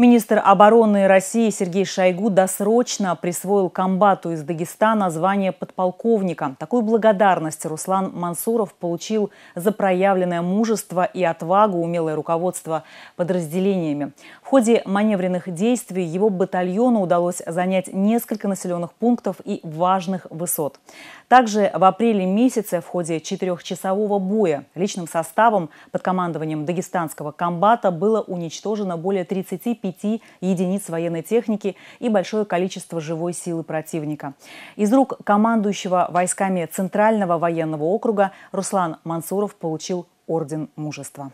Министр обороны России Сергей Шойгу досрочно присвоил комбату из Дагестана звание подполковника. Такую благодарность Руслан Мансуров получил за проявленное мужество и отвагу, умелое руководство подразделениями. В ходе маневренных действий его батальону удалось занять несколько населенных пунктов и важных высот. Также в апреле месяце в ходе четырехчасового боя личным составом под командованием дагестанского комбата было уничтожено более 35 25 единиц военной техники и большое количество живой силы противника. Из рук командующего войсками Центрального военного округа Руслан Мансуров получил Орден Мужества.